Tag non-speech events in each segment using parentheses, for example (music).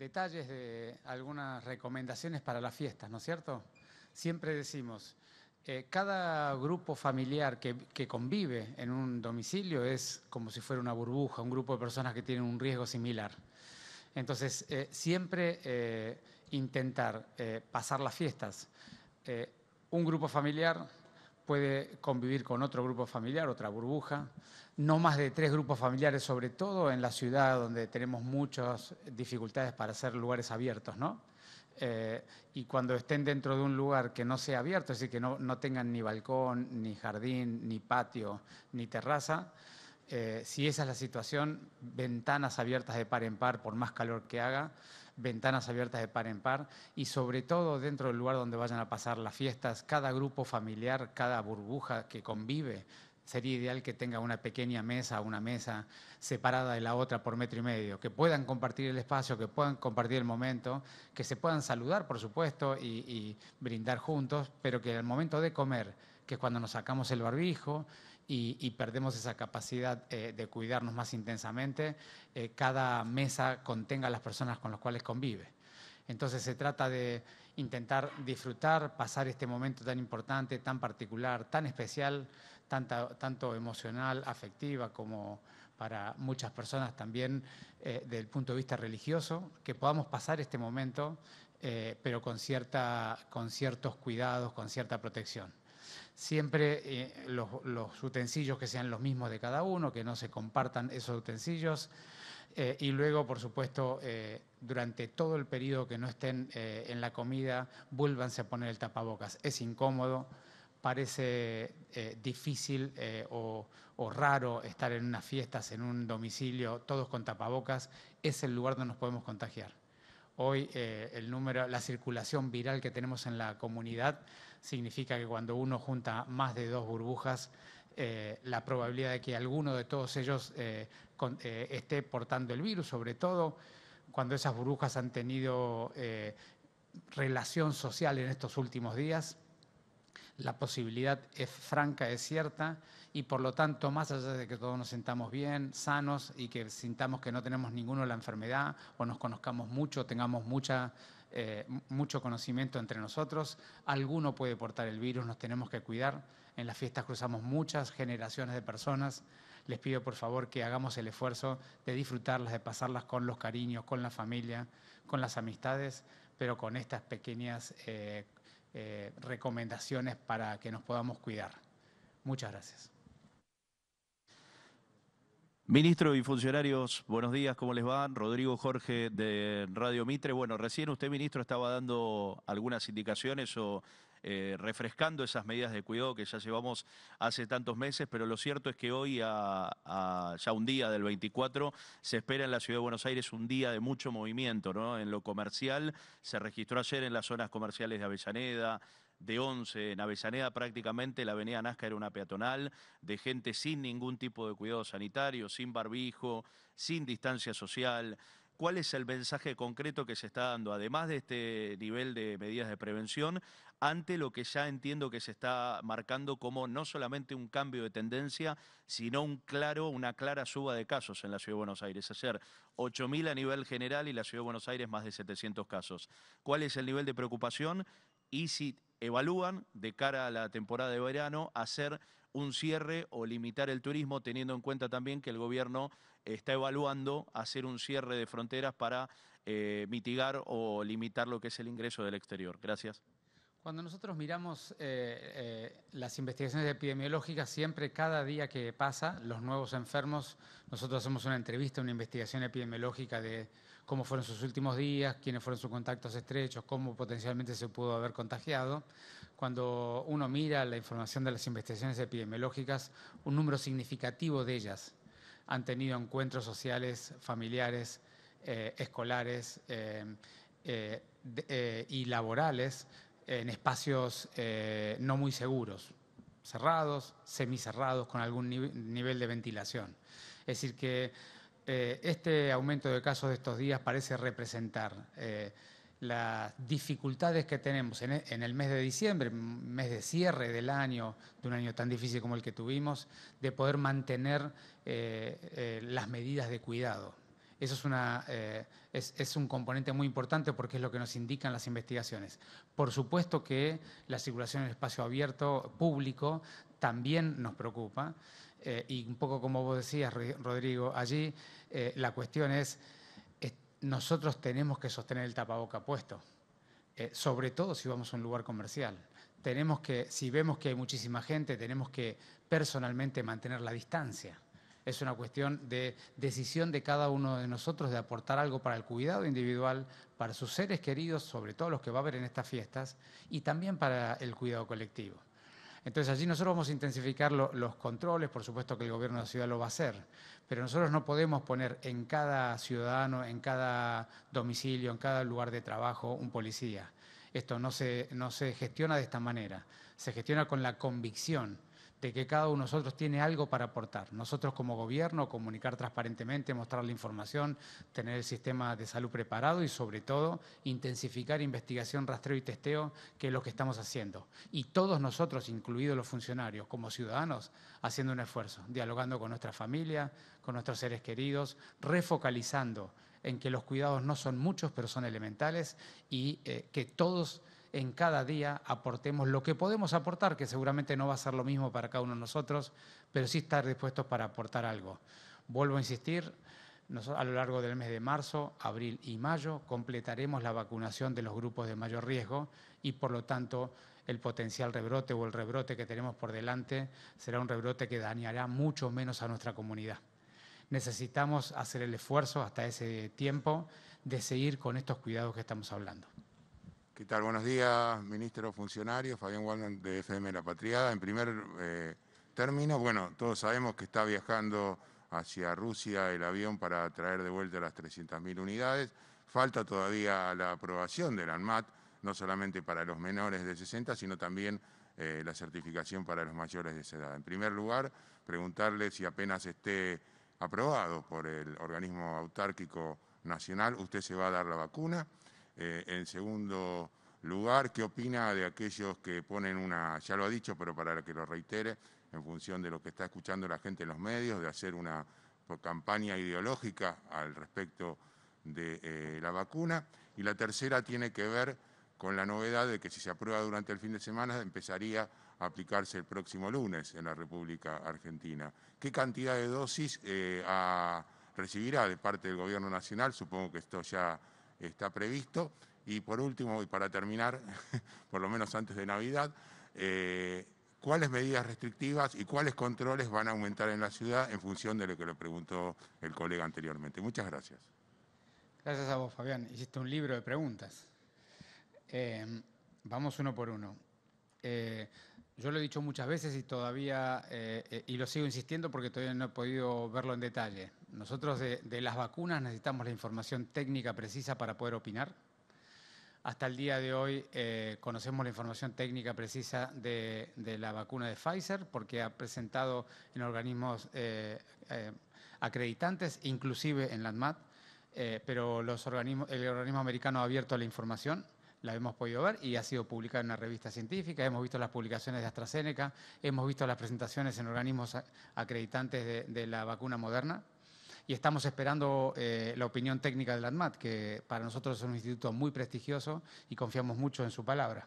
detalles de algunas recomendaciones para las fiestas, ¿no es cierto? Siempre decimos, eh, cada grupo familiar que, convive en un domicilio es como si fuera una burbuja, un grupo de personas que tienen un riesgo similar. Entonces, eh, siempre eh, intentar pasar las fiestas. un grupo familiar puede convivir con otro grupo familiar, otra burbuja, no más de tres grupos familiares, sobre todo en la ciudad donde tenemos muchas dificultades para hacer lugares abiertos, ¿no? Eh, y cuando estén dentro de un lugar que no sea abierto, es decir, que no, no tengan ni balcón, ni jardín, ni patio, ni terraza, eh, si esa es la situación, ventanas abiertas de par en par, por más calor que haga, ventanas abiertas de par en par y sobre todo dentro del lugar donde vayan a pasar las fiestas, cada grupo familiar, cada burbuja que convive sería ideal que tenga una pequeña mesa, una mesa separada de la otra por metro y medio, que puedan compartir el espacio, que puedan compartir el momento, que se puedan saludar, por supuesto, y, brindar juntos, pero que en el momento de comer, que es cuando nos sacamos el barbijo y, perdemos esa capacidad eh, de cuidarnos más intensamente, eh, cada mesa contenga a las personas con las cuales convive. Entonces se trata de intentar disfrutar, pasar este momento tan importante, tan particular, tan especial, tanto emocional, afectiva, como para muchas personas también eh, del desde punto de vista religioso, que podamos pasar este momento, eh, pero con, con ciertos cuidados, con cierta protección siempre eh, los, utensilios que sean los mismos de cada uno, que no se compartan esos utensilios. y luego, por supuesto, durante todo el periodo que no estén en la comida, vuélvanse a poner el tapabocas. Es incómodo, parece eh, difícil eh, o, raro estar en unas fiestas, en un domicilio, todos con tapabocas, es el lugar donde nos podemos contagiar. Hoy eh, el número, la circulación viral que tenemos en la comunidad significa que cuando uno junta más de dos burbujas, la probabilidad de que alguno de todos ellos esté portando el virus, sobre todo cuando esas burbujas han tenido relación social en estos últimos días, la posibilidad es franca, es cierta, y por lo tanto, más allá de que todos nos sintamos bien, sanos, y que sintamos que no tenemos ninguno la enfermedad, o nos conozcamos mucho, tengamos eh, mucho conocimiento entre nosotros, alguno puede portar el virus, nos tenemos que cuidar. En las fiestas cruzamos muchas generaciones de personas. Les pido por favor que hagamos el esfuerzo de disfrutarlas, de pasarlas con los cariños, con la familia, con las amistades, pero con estas pequeñas... Eh, eh, recomendaciones para que nos podamos cuidar. Muchas gracias. Ministro y funcionarios, buenos días, ¿cómo les van, Rodrigo Jorge de Radio Mitre. Bueno, recién usted, ministro, estaba dando algunas indicaciones o eh, refrescando esas medidas de cuidado que ya llevamos hace tantos meses, pero lo cierto es que hoy, ya un día del 24, se espera en la ciudad de Buenos Aires un día de mucho movimiento, ¿no? En lo comercial, se registró ayer en las zonas comerciales de Avellaneda, de 11. En Avellaneda prácticamente la avenida Nazca era una peatonal de gente sin ningún tipo de cuidado sanitario, sin barbijo, sin distancia social, ¿Cuál es el mensaje concreto que se está dando, además de este nivel de medidas de prevención, ante lo que ya entiendo que se está marcando como no solamente un cambio de tendencia, sino un claro, una clara suba de casos en la Ciudad de Buenos Aires? Hacer 8.000 a nivel general y la Ciudad de Buenos Aires más de 700 casos. ¿Cuál es el nivel de preocupación y si evalúan de cara a la temporada de verano hacer un cierre o limitar el turismo, teniendo en cuenta también que el gobierno está evaluando hacer un cierre de fronteras para eh, mitigar o limitar lo que es el ingreso del exterior. Gracias. Cuando nosotros miramos eh, eh, las investigaciones epidemiológicas, siempre cada día que pasa, los nuevos enfermos, nosotros hacemos una entrevista, una investigación epidemiológica de cómo fueron sus últimos días, quiénes fueron sus contactos estrechos, cómo potencialmente se pudo haber contagiado. Cuando uno mira la información de las investigaciones epidemiológicas, un número significativo de ellas han tenido encuentros sociales, familiares, eh, escolares eh, eh, y laborales en espacios no muy seguros, cerrados, semicerrados, con algún nivel de ventilación. Es decir, que este aumento de casos de estos días parece representar las dificultades que tenemos en e, el mes de diciembre, mes de cierre del año, de un año tan difícil como el que tuvimos, de poder mantener eh, eh, las medidas de cuidado. Eso es, eh, es, es, un componente muy importante porque es lo que nos indican las investigaciones. Por supuesto que la circulación en el espacio abierto público también nos preocupa y un poco como vos decías, Rodrigo, allí la cuestión es nosotros tenemos que sostener el tapaboca puesto, eh, sobre todo si vamos a un lugar comercial. Tenemos que, si vemos que hay muchísima gente, tenemos que personalmente mantener la distancia. Es una cuestión de decisión de cada uno de nosotros de aportar algo para el cuidado individual, para sus seres queridos, sobre todo los que va a haber en estas fiestas, y también para el cuidado colectivo. Entonces allí nosotros vamos a intensificar los controles, por supuesto que el gobierno de la ciudad lo va a hacer, pero nosotros no podemos poner en cada ciudadano, en cada domicilio, en cada lugar de trabajo un policía. Esto no no se gestiona de esta manera, se gestiona con la convicción de que cada uno de nosotros tiene algo para aportar. Nosotros como gobierno, comunicar transparentemente, mostrar la información, tener el sistema de salud preparado y sobre todo intensificar investigación, rastreo y testeo, que es lo que estamos haciendo. Y todos nosotros, incluidos los funcionarios, como ciudadanos, haciendo un esfuerzo, dialogando con nuestra familia, con nuestros seres queridos, refocalizando en que los cuidados no son muchos, pero son elementales y eh, que todos en cada día aportemos lo que podemos aportar, que seguramente no va a ser lo mismo para cada uno de nosotros, pero sí estar dispuestos para aportar algo. Vuelvo a insistir, a lo largo del mes de marzo, abril y mayo completaremos la vacunación de los grupos de mayor riesgo y por lo tanto el potencial rebrote o el rebrote que tenemos por delante será un rebrote que dañará mucho menos a nuestra comunidad. Necesitamos hacer el esfuerzo hasta ese tiempo de seguir con estos cuidados que estamos hablando. ¿Qué tal? Buenos días, ministro, funcionario. Fabián Waldman, de FM La Patriada. En primer eh, término, bueno, todos sabemos que está viajando hacia Rusia el avión para traer de vuelta las 300.000 unidades. Falta todavía la aprobación del ANMAT, no solamente para los menores de 60, sino también eh, la certificación para los mayores de esa edad. En primer lugar, preguntarle si apenas esté aprobado por el organismo autárquico nacional, usted se va a dar la vacuna. Eh, en segundo lugar, ¿qué opina de aquellos que ponen una, ya lo ha dicho, pero para que lo reitere, en función de lo que está escuchando la gente en los medios, de hacer una campaña ideológica al respecto de eh, la vacuna? Y la tercera tiene que ver con la novedad de que si se aprueba durante el fin de semana empezaría a aplicarse el próximo lunes en la República Argentina. ¿Qué cantidad de dosis eh, recibirá de parte del Gobierno Nacional? Supongo que esto ya está previsto. Y por último, y para terminar, (laughs) por lo menos antes de Navidad, eh, cuáles medidas restrictivas y cuáles controles van a aumentar en la ciudad en función de lo que le preguntó el colega anteriormente. Muchas gracias. Gracias a vos, Fabián. Hiciste un libro de preguntas. Eh, vamos uno por uno. Eh, yo lo he dicho muchas veces y todavía, eh, eh, y lo sigo insistiendo porque todavía no he podido verlo en detalle. Nosotros de, las vacunas necesitamos la información técnica precisa para poder opinar. Hasta el día de hoy eh, conocemos la información técnica precisa de, la vacuna de Pfizer porque ha presentado en organismos acreditantes, inclusive en la ANMAT, pero los organismos, el organismo americano ha abierto la información la hemos podido ver y ha sido publicada en una revista científica, hemos visto las publicaciones de AstraZeneca, hemos visto las presentaciones en organismos acreditantes de, la vacuna moderna y estamos esperando eh, la opinión técnica del ADMAT, que para nosotros es un instituto muy prestigioso y confiamos mucho en su palabra.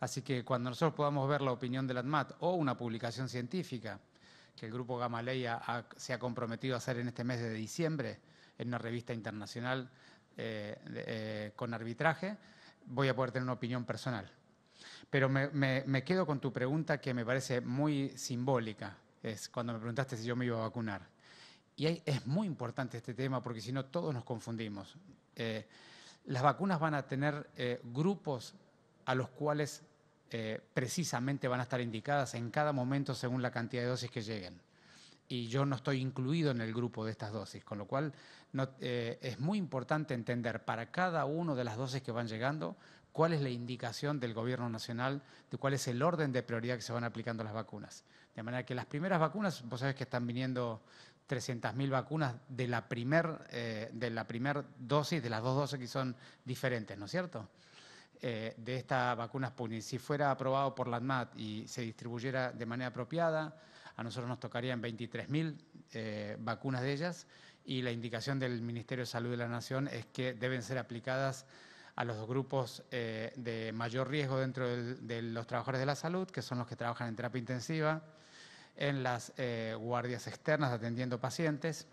Así que cuando nosotros podamos ver la opinión de la ADMAT o una publicación científica que el Grupo Gamaleya se ha comprometido a hacer en este mes de diciembre en una revista internacional eh, eh, con arbitraje, voy a poder tener una opinión personal. Pero me, me, quedo con tu pregunta que me parece muy simbólica, es cuando me preguntaste si yo me iba a vacunar. Y es muy importante este tema porque si no todos nos confundimos. Eh, las vacunas van a tener eh, grupos a los cuales eh, precisamente van a estar indicadas en cada momento según la cantidad de dosis que lleguen y yo no estoy incluido en el grupo de estas dosis, con lo cual eh, es muy importante entender para cada una de las dosis que van llegando cuál es la indicación del gobierno nacional de cuál es el orden de prioridad que se van aplicando las vacunas. De manera que las primeras vacunas, vos sabés que están viniendo 300.000 vacunas de la primer, eh, de la primer dosis, de las dos dosis que son diferentes, ¿no es cierto? Eh, de estas vacunas Sputnik. Si fuera aprobado por la ANMAT y se distribuyera de manera apropiada, a nosotros nos tocarían 23.000 eh, vacunas de ellas y la indicación del Ministerio de Salud de la Nación es que deben ser aplicadas a los grupos eh, de mayor riesgo dentro de los trabajadores de la salud, que son los que trabajan en terapia intensiva, en las eh, guardias externas atendiendo pacientes,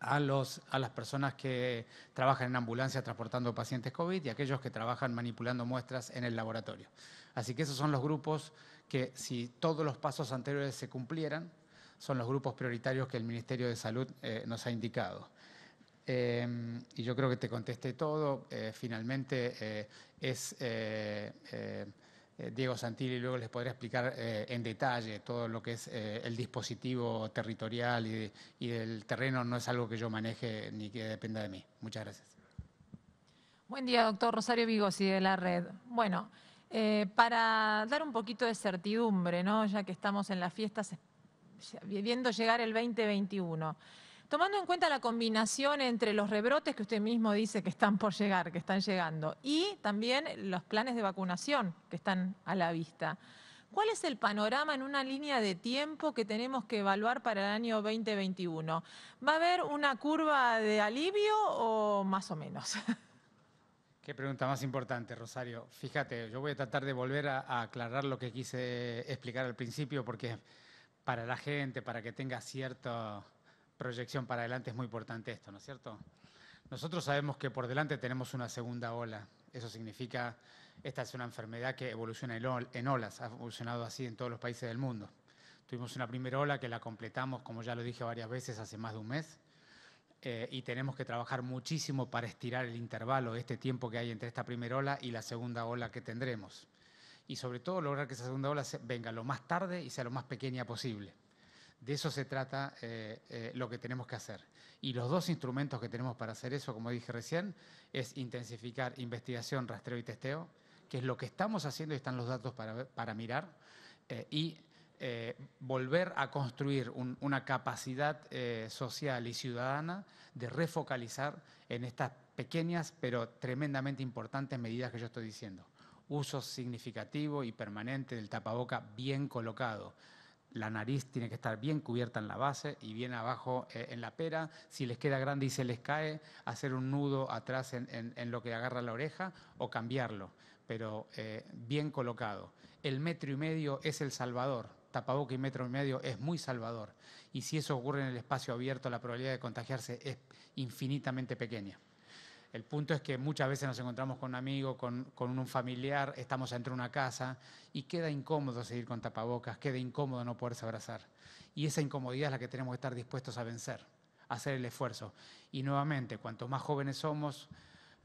a, los, a las personas que trabajan en ambulancia transportando pacientes COVID y aquellos que trabajan manipulando muestras en el laboratorio. Así que esos son los grupos que si todos los pasos anteriores se cumplieran, son los grupos prioritarios que el Ministerio de Salud eh, nos ha indicado. Eh, y yo creo que te contesté todo. Eh, finalmente es Diego Santilli, luego les podré explicar en detalle todo lo que es el dispositivo territorial y, el terreno. No es algo que yo maneje ni que dependa de mí. Muchas gracias. Buen día, doctor Rosario y de la red. Bueno. Eh, para dar un poquito de certidumbre, ya que estamos en las fiestas viendo llegar el 2021. Tomando en cuenta la combinación entre los rebrotes que usted mismo dice que están por llegar, que están llegando, y también los planes de vacunación que están a la vista, ¿cuál es el panorama en una línea de tiempo que tenemos que evaluar para el año 2021? ¿Va a haber una curva de alivio o más o menos? (laughs) Qué pregunta más importante, Rosario. Fíjate, yo voy a tratar de volver a, aclarar lo que quise explicar al principio, porque para la gente, para que tenga cierta proyección para adelante, es muy importante esto, ¿no es cierto? Nosotros sabemos que por delante tenemos una segunda ola. Eso significa, esta es una enfermedad que evoluciona en olas, ha evolucionado así en todos los países del mundo. Tuvimos una primera ola que la completamos, como ya lo dije varias veces, hace más de un mes. Eh, y tenemos que trabajar muchísimo para estirar el intervalo, este tiempo que hay entre esta primera ola y la segunda ola que tendremos. Y sobre todo lograr que esa segunda ola venga lo más tarde y sea lo más pequeña posible. De eso se trata eh, eh, lo que tenemos que hacer. Y los dos instrumentos que tenemos para hacer eso, como dije recién, es intensificar investigación, rastreo y testeo, que es lo que estamos haciendo y están los datos para, mirar, y eh, volver a construir una capacidad eh, social y ciudadana de refocalizar en estas pequeñas pero tremendamente importantes medidas que yo estoy diciendo. Uso significativo y permanente del tapaboca bien colocado. La nariz tiene que estar bien cubierta en la base y bien abajo eh, en la pera. Si les queda grande y se les cae, hacer un nudo atrás en lo que agarra la oreja o cambiarlo, pero bien colocado. El metro y medio es el salvador tapaboca y metro y medio es muy salvador. Y si eso ocurre en el espacio abierto, la probabilidad de contagiarse es infinitamente pequeña. El punto es que muchas veces nos encontramos con un amigo, con, un familiar, estamos entre una casa y queda incómodo seguir con tapabocas, queda incómodo no poder abrazar. Y esa incomodidad es la que tenemos que estar dispuestos a vencer, a hacer el esfuerzo. Y nuevamente, cuanto más jóvenes somos,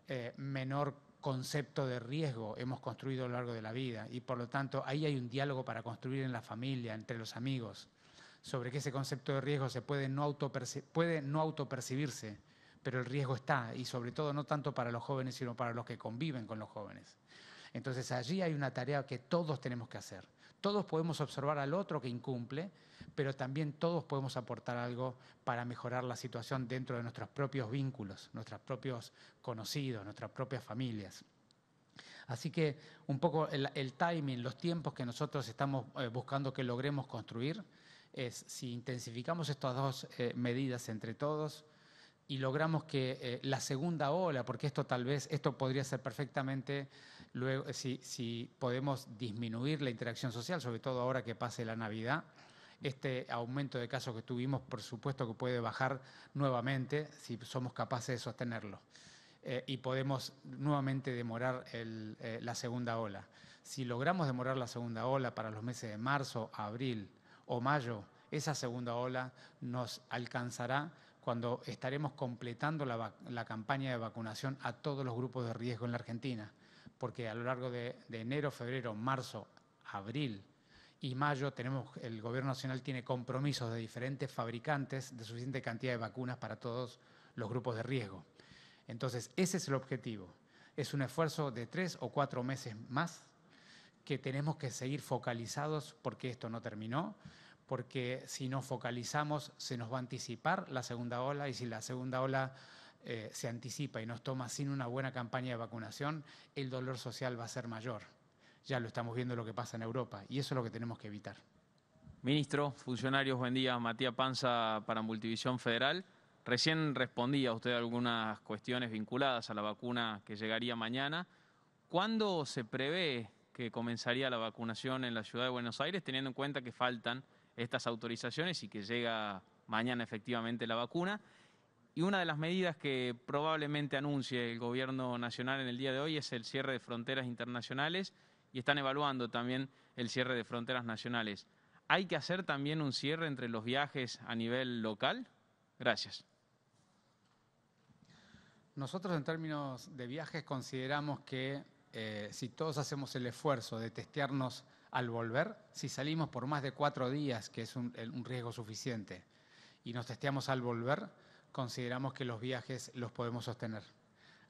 eh, menor concepto de riesgo hemos construido a lo largo de la vida y por lo tanto ahí hay un diálogo para construir en la familia, entre los amigos, sobre que ese concepto de riesgo se puede no, auto puede no autopercibirse, pero el riesgo está y sobre todo no tanto para los jóvenes, sino para los que conviven con los jóvenes. Entonces allí hay una tarea que todos tenemos que hacer. Todos podemos observar al otro que incumple, pero también todos podemos aportar algo para mejorar la situación dentro de nuestros propios vínculos, nuestros propios conocidos, nuestras propias familias. Así que un poco el, timing, los tiempos que nosotros estamos eh, buscando que logremos construir, es si intensificamos estas dos eh, medidas entre todos, y logramos que eh, la segunda ola, porque esto tal vez, esto podría ser perfectamente, luego, eh, si, podemos disminuir la interacción social, sobre todo ahora que pase la Navidad, este aumento de casos que tuvimos, por supuesto que puede bajar nuevamente si somos capaces de sostenerlo. Eh, y podemos nuevamente demorar la segunda ola. Si logramos demorar la segunda ola para los meses de marzo, abril o mayo, esa segunda ola nos alcanzará cuando estaremos completando la, campaña de vacunación a todos los grupos de riesgo en la Argentina, porque a lo largo de, de enero, febrero, marzo, abril y mayo tenemos, el Gobierno Nacional tiene compromisos de diferentes fabricantes de suficiente cantidad de vacunas para todos los grupos de riesgo. Entonces, ese es el objetivo. Es un esfuerzo de tres o cuatro meses más que tenemos que seguir focalizados porque esto no terminó porque si nos focalizamos se nos va a anticipar la segunda ola y si la segunda ola eh, se anticipa y nos toma sin una buena campaña de vacunación, el dolor social va a ser mayor. Ya lo estamos viendo lo que pasa en Europa y eso es lo que tenemos que evitar. Ministro, funcionarios, buen día. Matías Panza para Multivisión Federal. Recién respondía usted algunas cuestiones vinculadas a la vacuna que llegaría mañana. ¿Cuándo se prevé que comenzaría la vacunación en la ciudad de Buenos Aires, teniendo en cuenta que faltan estas autorizaciones y que llega mañana efectivamente la vacuna. Y una de las medidas que probablemente anuncie el gobierno nacional en el día de hoy es el cierre de fronteras internacionales y están evaluando también el cierre de fronteras nacionales. ¿Hay que hacer también un cierre entre los viajes a nivel local? Gracias. Nosotros en términos de viajes consideramos que eh, si todos hacemos el esfuerzo de testearnos al volver, si salimos por más de cuatro días, que es un, riesgo suficiente, y nos testeamos al volver, consideramos que los viajes los podemos sostener.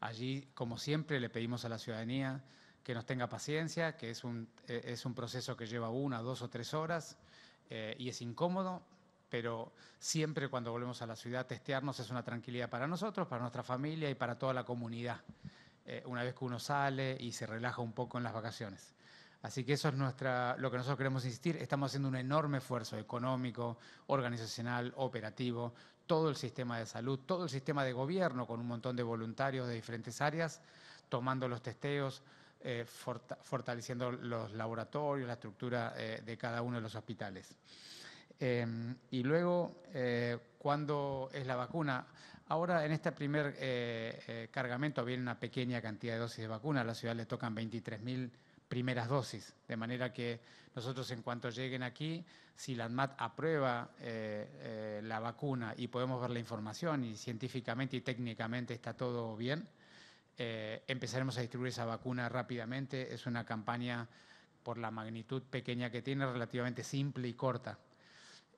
Allí, como siempre, le pedimos a la ciudadanía que nos tenga paciencia, que es un, eh, es un proceso que lleva una, dos o tres horas eh, y es incómodo, pero siempre cuando volvemos a la ciudad testearnos es una tranquilidad para nosotros, para nuestra familia y para toda la comunidad, eh, una vez que uno sale y se relaja un poco en las vacaciones. Así que eso es nuestra, lo que nosotros queremos insistir. Estamos haciendo un enorme esfuerzo económico, organizacional, operativo, todo el sistema de salud, todo el sistema de gobierno con un montón de voluntarios de diferentes áreas, tomando los testeos, eh, fortaleciendo los laboratorios, la estructura eh, de cada uno de los hospitales. Em, y luego, eh, ¿cuándo es la vacuna? Ahora, en este primer cargamento viene una pequeña cantidad de dosis de vacuna. A la ciudad le tocan 23.000 primeras dosis. De manera que nosotros en cuanto lleguen aquí, si la ANMAT aprueba eh, eh, la vacuna y podemos ver la información y científicamente y técnicamente está todo bien, eh, empezaremos a distribuir esa vacuna rápidamente. Es una campaña por la magnitud pequeña que tiene, relativamente simple y corta.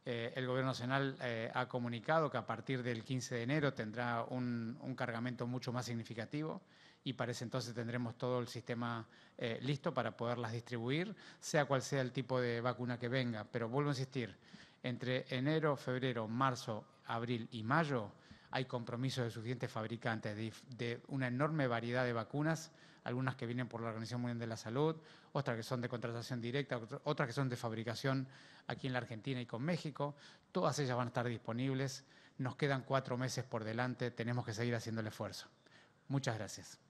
el Gobierno Nacional ha comunicado que a partir del 15 de enero tendrá un, un cargamento mucho más significativo y para ese entonces tendremos todo el sistema eh, listo para poderlas distribuir, sea cual sea el tipo de vacuna que venga. Pero vuelvo a insistir, entre enero, febrero, marzo, abril y mayo hay compromisos de suficientes fabricantes de una enorme variedad de vacunas, algunas que vienen por la Organización Mundial de la Salud, otras que son de contratación directa, otras que son de fabricación aquí en la Argentina y con México. Todas ellas van a estar disponibles. Nos quedan cuatro meses por delante, tenemos que seguir haciendo el esfuerzo. Muchas gracias.